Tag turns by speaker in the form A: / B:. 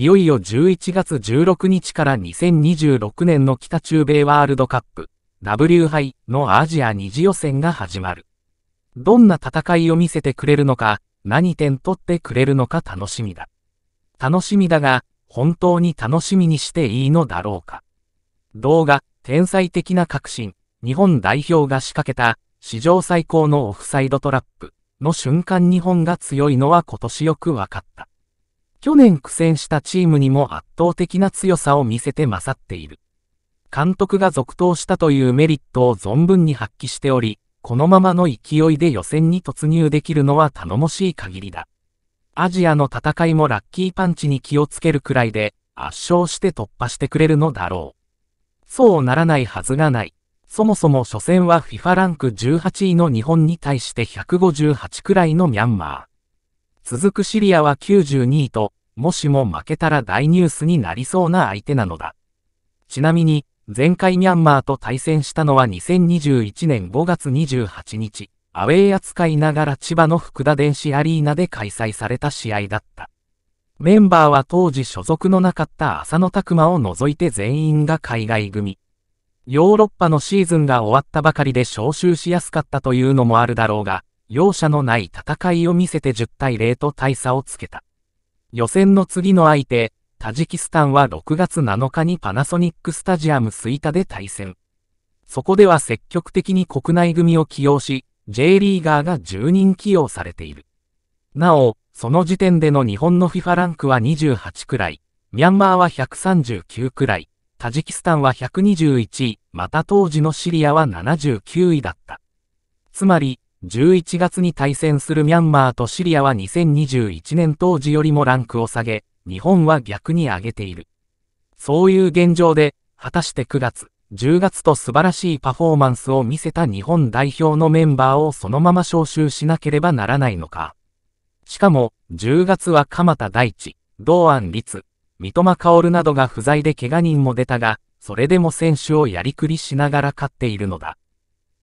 A: いよいよ11月16日から2026年の北中米ワールドカップ W 杯のアジア2次予選が始まる。どんな戦いを見せてくれるのか、何点取ってくれるのか楽しみだ。楽しみだが、本当に楽しみにしていいのだろうか。動画、天才的な革新、日本代表が仕掛けた史上最高のオフサイドトラップの瞬間日本が強いのは今年よくわかった。去年苦戦したチームにも圧倒的な強さを見せて勝っている。監督が続投したというメリットを存分に発揮しており、このままの勢いで予選に突入できるのは頼もしい限りだ。アジアの戦いもラッキーパンチに気をつけるくらいで、圧勝して突破してくれるのだろう。そうならないはずがない。そもそも初戦は FIFA ランク18位の日本に対して158くらいのミャンマー。続くシリアは92位と、もしも負けたら大ニュースになりそうな相手なのだ。ちなみに、前回ミャンマーと対戦したのは2021年5月28日、アウェイ扱いながら千葉の福田電子アリーナで開催された試合だった。メンバーは当時所属のなかった浅野拓磨を除いて全員が海外組。ヨーロッパのシーズンが終わったばかりで招集しやすかったというのもあるだろうが、容赦のない戦いを見せて10対0と大差をつけた。予選の次の相手、タジキスタンは6月7日にパナソニックスタジアムスイタで対戦。そこでは積極的に国内組を起用し、J リーガーが10人起用されている。なお、その時点での日本の FIFA ランクは28くらい、ミャンマーは139くらい、タジキスタンは121位、また当時のシリアは79位だった。つまり、11月に対戦するミャンマーとシリアは2021年当時よりもランクを下げ、日本は逆に上げている。そういう現状で、果たして9月、10月と素晴らしいパフォーマンスを見せた日本代表のメンバーをそのまま招集しなければならないのか。しかも、10月は鎌田大地、堂安律、三笘薫などが不在で怪我人も出たが、それでも選手をやりくりしながら勝っているのだ。